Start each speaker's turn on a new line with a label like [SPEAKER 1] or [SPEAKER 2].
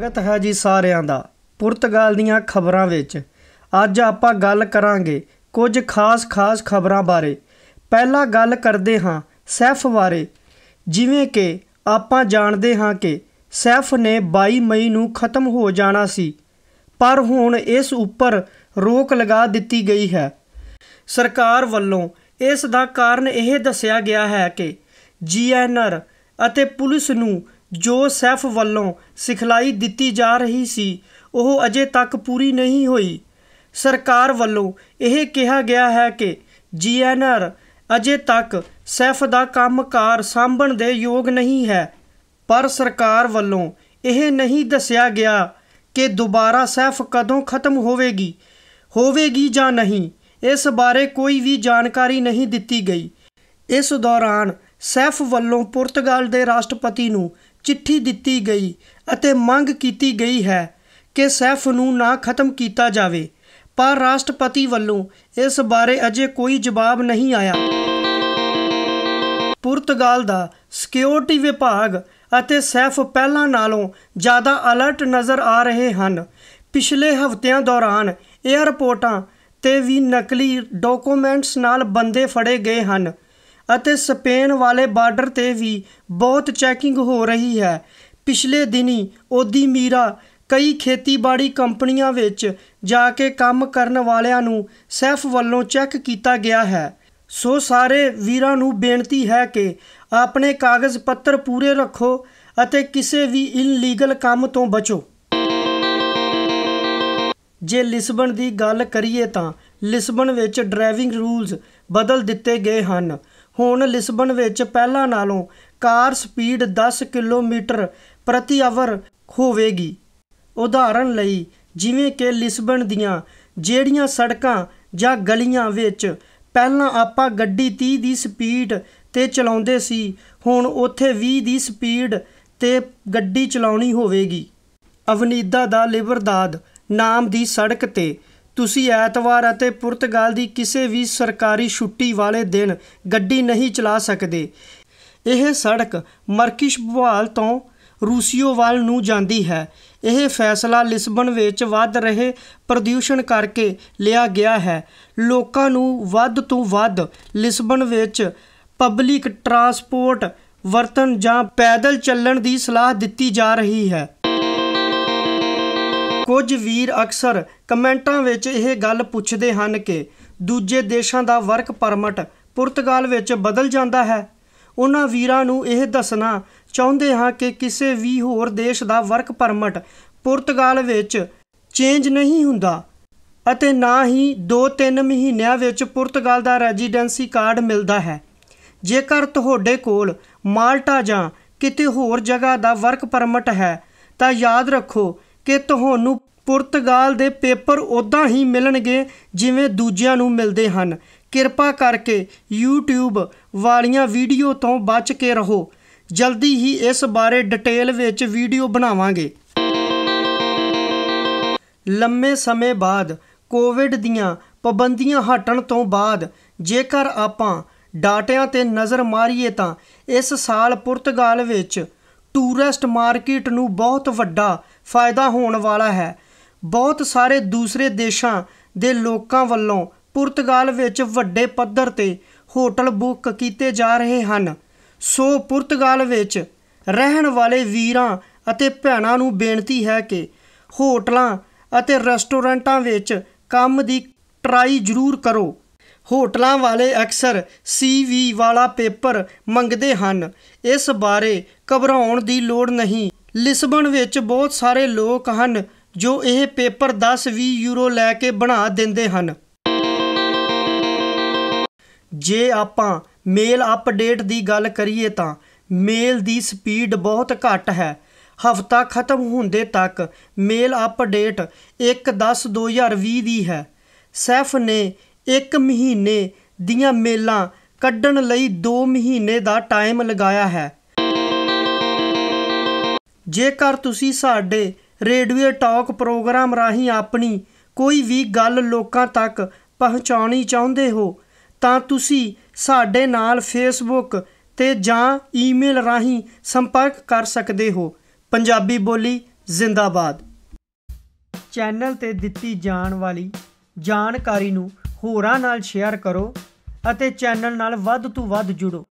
[SPEAKER 1] ਸਵਾਗਤ ਹੈ ਜੀ ਸਾਰਿਆਂ ਦਾ ਪੁਰਤਗਾਲ ਦੀਆਂ ਖਬਰਾਂ ਵਿੱਚ ਅੱਜ ਆਪਾਂ ਗੱਲ ਕਰਾਂਗੇ ਕੁਝ ਖਾਸ-ਖਾਸ ਖਬਰਾਂ ਬਾਰੇ ਪਹਿਲਾਂ ਗੱਲ ਕਰਦੇ ਹਾਂ ਸੈਫ ਬਾਰੇ ਜਿਵੇਂ ਕਿ ਆਪਾਂ ਜਾਣਦੇ ਹਾਂ ਕਿ ਸੈਫ ਨੇ 22 ਮਈ ਨੂੰ ਖਤਮ ਹੋ ਜਾਣਾ ਸੀ ਪਰ ਹੁਣ ਇਸ ਉੱਪਰ ਰੋਕ ਲਗਾ ਦਿੱਤੀ ਗਈ ਹੈ ਸਰਕਾਰ ਵੱਲੋਂ ਇਸ ਦਾ ਕਾਰਨ ਇਹ ਦੱਸਿਆ ਗਿਆ ਹੈ ਕਿ ਜੀਐਨਆਰ ਅਤੇ ਪੁਲਿਸ ਨੂੰ ਜੋ ਸੈਫ ਵੱਲੋਂ ਸਿਖਲਾਈ ਦਿੱਤੀ ਜਾ ਰਹੀ ਸੀ ਉਹ ਅਜੇ ਤੱਕ ਪੂਰੀ ਨਹੀਂ ਹੋਈ ਸਰਕਾਰ ਵੱਲੋਂ ਇਹ ਕਿਹਾ ਗਿਆ ਹੈ ਕਿ ਜੀਐਨਆਰ ਅਜੇ ਤੱਕ ਸੈਫ ਦਾ ਕੰਮਕਾਰ ਸਾਂਭਣ ਦੇ ਯੋਗ ਨਹੀਂ ਹੈ ਪਰ ਸਰਕਾਰ ਵੱਲੋਂ ਇਹ ਨਹੀਂ ਦੱਸਿਆ ਗਿਆ ਕਿ ਦੁਬਾਰਾ ਸੈਫ ਕਦੋਂ ਖਤਮ ਹੋਵੇਗੀ ਹੋਵੇਗੀ ਜਾਂ ਨਹੀਂ ਇਸ ਬਾਰੇ ਕੋਈ ਵੀ ਜਾਣਕਾਰੀ ਨਹੀਂ ਦਿੱਤੀ ਗਈ ਇਸ ਦੌਰਾਨ ਸੈਫ ਵੱਲੋਂ ਪੁਰਤਗਾਲ ਦੇ ਰਾਸ਼ਟਰਪਤੀ ਨੂੰ ਚਿੱਠੀ ਦਿੱਤੀ ਗਈ ਅਤੇ ਮੰਗ ਕੀਤੀ ਗਈ ਹੈ ਕਿ ਸੈਫ ਨੂੰ ਨਾ ਖਤਮ ਕੀਤਾ ਜਾਵੇ ਪਰ ਰਾਸ਼ਟਰਪਤੀ ਵੱਲੋਂ ਇਸ ਬਾਰੇ ਅਜੇ ਕੋਈ ਜਵਾਬ ਨਹੀਂ ਆਇਆ ਪੁਰਤਗਾਲ ਦਾ ਸਿਕਿਉਰਿਟੀ ਵਿਭਾਗ ਅਤੇ ਸੈਫ ਪਹਿਲਾਂ ਨਾਲੋਂ ਜ਼ਿਆਦਾ ਅਲਰਟ ਨਜ਼ਰ ਆ ਰਹੇ ਹਨ ਪਿਛਲੇ ਹਫ਼ਤਿਆਂ ਦੌਰਾਨ 에ਅਰਪੋਰਟਾਂ ਤੇ ਵੀ ਨਕਲੀ ਡਾਕੂਮੈਂਟਸ ਨਾਲ ਬੰਦੇ ਫੜੇ ਗਏ ਹਨ ਅਤੇ ਸਪੇਨ ਵਾਲੇ ਬਾਰਡਰ ਤੇ ਵੀ ਬਹੁਤ ਚੈਕਿੰਗ ਹੋ ਰਹੀ ਹੈ ਪਿਛਲੇ ਦਿਨੀ ਉਹਦੀ ਮੀਰਾ ਕਈ ਖੇਤੀਬਾੜੀ ਕੰਪਨੀਆਂ ਵਿੱਚ ਜਾ ਕੇ ਕੰਮ ਕਰਨ ਵਾਲਿਆਂ ਨੂੰ ਸੈਫ ਵੱਲੋਂ ਚੈੱਕ ਕੀਤਾ ਗਿਆ ਹੈ ਸੋ ਸਾਰੇ ਵੀਰਾਂ ਨੂੰ ਬੇਨਤੀ ਹੈ ਕਿ ਆਪਣੇ ਕਾਗਜ਼ ਪੱਤਰ ਪੂਰੇ ਰੱਖੋ ਅਤੇ ਕਿਸੇ ਵੀ ਇਨਲੀਗਲ ਕੰਮ ਤੋਂ ਬਚੋ ਜੇ ਲਿਸਬਨ ਦੀ ਗੱਲ ਕਰੀਏ ਤਾਂ ਲਿਸਬਨ ਵਿੱਚ ਡਰਾਈਵਿੰਗ ਰੂਲਸ ਬਦਲ ਦਿੱਤੇ ਗਏ ਹਨ ਹੁਣ ਲਿਸਬਨ ਵਿੱਚ ਪਹਿਲਾਂ ਨਾਲੋਂ ਕਾਰ ਸਪੀਡ 10 ਕਿਲੋਮੀਟਰ ਪ੍ਰਤੀ ਆਵਰ ਹੋਵੇਗੀ ਉਦਾਹਰਨ ਲਈ ਜਿਵੇਂ ਕਿ ਲਿਸਬਨ ਦੀਆਂ ਜਿਹੜੀਆਂ ਸੜਕਾਂ ਜਾਂ ਗਲੀਆਂ ਵਿੱਚ ਪਹਿਲਾਂ ਆਪਾਂ ਗੱਡੀ 30 ਦੀ ਸਪੀਡ ਤੇ ਚਲਾਉਂਦੇ ਸੀ ਹੁਣ ਉੱਥੇ 20 ਦੀ ਸਪੀਡ ਤੇ ਗੱਡੀ ਚਲਾਉਣੀ ਹੋਵੇਗੀ ਅਵਨੀਦਾ ਦਾ ਲਿਬਰਦਾਦ ਨਾਮ ਦੀ ਸੜਕ ਤੇ ਤੁਸੀਂ ਐਤਵਾਰ ਅਤੇ ਪੁਰਤਗਾਲ ਦੀ ਕਿਸੇ ਵੀ ਸਰਕਾਰੀ ਛੁੱਟੀ ਵਾਲੇ ਦਿਨ ਗੱਡੀ ਨਹੀਂ ਚਲਾ ਸਕਦੇ ਇਹ ਸੜਕ ਮਰਕਿਸ਼ ਭਵਾਲ ਤੋਂ ਰੂਸੀਓ ਵੱਲ ਨੂੰ ਜਾਂਦੀ ਹੈ ਇਹ ਫੈਸਲਾ ਲਿਸਬਨ ਵਿੱਚ ਵੱਧ ਰਹੇ ਪ੍ਰਦੂਸ਼ਣ ਕਰਕੇ ਲਿਆ ਗਿਆ ਹੈ ਲੋਕਾਂ ਨੂੰ ਵੱਧ ਤੋਂ ਵੱਧ ਲਿਸਬਨ ਵਿੱਚ ਪਬਲਿਕ ਟਰਾਂਸਪੋਰਟ ਵਰਤਨ ਜਾਂ ਪੈਦਲ ਚੱਲਣ ਦੀ ਸਲਾਹ ਦਿੱਤੀ ਜਾ ਰਹੀ ਹੈ ਕੁਝ ਵੀਰ ਅਕਸਰ ਕਮੈਂਟਾਂ ਵਿੱਚ ਇਹ ਗੱਲ ਪੁੱਛਦੇ ਹਨ ਕਿ ਦੂਜੇ ਦੇਸ਼ਾਂ ਦਾ ਵਰਕ ਪਰਮਿਟ ਪੁਰਤਗਾਲ ਵਿੱਚ ਬਦਲ ਜਾਂਦਾ ਹੈ ਉਹਨਾਂ ਵੀਰਾਂ ਨੂੰ ਇਹ ਦੱਸਣਾ ਚਾਹੁੰਦੇ ਹਾਂ ਕਿ ਕਿਸੇ ਵੀ ਹੋਰ ਦੇਸ਼ ਦਾ ਵਰਕ ਪਰਮਿਟ ਪੁਰਤਗਾਲ ਵਿੱਚ ਚੇਂਜ ਨਹੀਂ ਹੁੰਦਾ ਅਤੇ ਨਾ ਹੀ 2-3 ਮਹੀਨਿਆਂ ਵਿੱਚ ਪੁਰਤਗਾਲ ਦਾ ਰੈਜ਼ੀਡੈਂਸੀ ਕਾਰਡ ਮਿਲਦਾ ਹੈ ਜੇਕਰ ਤੁਹਾਡੇ ਕੋਲ ਮਾਲਟਾ ਜਾਂ ਕਿਤੇ ਹੋਰ ਜਗ੍ਹਾ ਦਾ ਵਰਕ ਪਰਮਿਟ ਹੈ ਤਾਂ ਯਾਦ ਰੱਖੋ ਕਿ ਤੁਹਾਨੂੰ ਪੁਰਤਗਾਲ ਦੇ ਪੇਪਰ ਉਦਾਂ ਹੀ ਮਿਲਣਗੇ ਜਿਵੇਂ ਦੂਜਿਆਂ ਨੂੰ ਮਿਲਦੇ ਹਨ ਕਿਰਪਾ ਕਰਕੇ YouTube ਵਾਲੀਆਂ ਵੀਡੀਓ ਤੋਂ ਬਚ ਕੇ ਰਹੋ ਜਲਦੀ ਹੀ ਇਸ ਬਾਰੇ ਡਿਟੇਲ ਵਿੱਚ ਵੀਡੀਓ ਬਣਾਵਾਂਗੇ ਲੰਮੇ ਸਮੇਂ ਬਾਅਦ ਕੋਵਿਡ ਦੀਆਂ ਪਾਬੰਦੀਆਂ ਹਟਣ ਤੋਂ ਬਾਅਦ ਜੇਕਰ ਆਪਾਂ ਡਾਟਿਆਂ ਤੇ ਨਜ਼ਰ ਮਾਰੀਏ ਤਾਂ ਇਸ ਸਾਲ ਪੁਰਤਗਾਲ ਵਿੱਚ ਟੂਰਿਸਟ ਮਾਰਕੀਟ ਨੂੰ ਬਹੁਤ ਵੱਡਾ ਫਾਇਦਾ ਹੋਣ ਵਾਲਾ ਹੈ ਬਹੁਤ ਸਾਰੇ ਦੂਸਰੇ ਦੇਸ਼ਾਂ ਦੇ ਲੋਕਾਂ ਵੱਲੋਂ ਪੁਰਤਗਾਲ ਵਿੱਚ ਵੱਡੇ ਪੱਧਰ ਤੇ ਹੋਟਲ ਬੁੱਕ ਕੀਤੇ ਜਾ ਰਹੇ ਹਨ ਸੋ ਪੁਰਤਗਾਲ ਵਿੱਚ ਰਹਿਣ ਵਾਲੇ ਵੀਰਾਂ ਅਤੇ ਭੈਣਾਂ ਨੂੰ ਬੇਨਤੀ ਹੈ ਕਿ ਹੋਟਲਾਂ ਅਤੇ ਰੈਸਟੋਰੈਂਟਾਂ ਵਿੱਚ ਕੰਮ ਦੀ ਟਰਾਈ ਜ਼ਰੂਰ ਕਰੋ ਹੋਟਲਾਂ ਵਾਲੇ ਅਕਸਰ ਸੀਵੀ ਵਾਲਾ ਪੇਪਰ ਮੰਗਦੇ ਹਨ ਇਸ ਬਾਰੇ ਘਬਰਾਉਣ ਦੀ ਲੋੜ ਨਹੀਂ ਲਿਸਬਨ ਵਿੱਚ ਬਹੁਤ ਸਾਰੇ ਲੋਕ ਹਨ ਜੋ ਇਹ ਪੇਪਰ 10-20 ਯੂਰੋ ਲੈ ਕੇ ਬਣਾ ਦਿੰਦੇ ਹਨ ਜੇ ਆਪਾਂ ਮੇਲ ਅਪਡੇਟ ਦੀ ਗੱਲ ਕਰੀਏ ਤਾਂ ਮੇਲ ਦੀ ਸਪੀਡ ਬਹੁਤ ਘੱਟ ਹੈ ਹਫਤਾ ਖਤਮ ਹੁੰਦੇ ਤੱਕ ਮੇਲ ਅਪਡੇਟ 1/10/2020 ਦੀ ਹੈ ਸੈਫ ਨੇ 1 ਮਹੀਨੇ ਦੀਆਂ ਮੇਲਾਂ ਕੱਢਣ ਲਈ 2 ਮਹੀਨੇ ਦਾ ਟਾਈਮ ਲਗਾਇਆ ਹੈ ਜੇਕਰ ਤੁਸੀਂ ਸਾਡੇ ਰੇਡੀਓ ਟਾਕ ਪ੍ਰੋਗਰਾਮ ਰਾਹੀਂ ਆਪਣੀ ਕੋਈ ਵੀ ਗੱਲ ਲੋਕਾਂ ਤੱਕ ਪਹੁੰਚਾਉਣੀ ਚਾਹੁੰਦੇ ਹੋ ਤਾਂ ਤੁਸੀਂ ਸਾਡੇ ਨਾਲ ਫੇਸਬੁੱਕ ਤੇ ਜਾਂ ਈਮੇਲ ਰਾਹੀਂ ਸੰਪਰਕ ਕਰ ਸਕਦੇ ਹੋ ਪੰਜਾਬੀ ਬੋਲੀ ਜ਼ਿੰਦਾਬਾਦ ਚੈਨਲ ਤੇ ਦਿੱਤੀ ਜਾਣ ਵਾਲੀ ਜਾਣਕਾਰੀ ਨੂੰ ਹੋਰਾਂ ਨਾਲ ਸ਼ੇਅਰ ਕਰੋ ਅਤੇ ਚੈਨਲ ਨਾਲ ਵੱਧ ਤੋਂ ਵੱਧ ਜੁੜੋ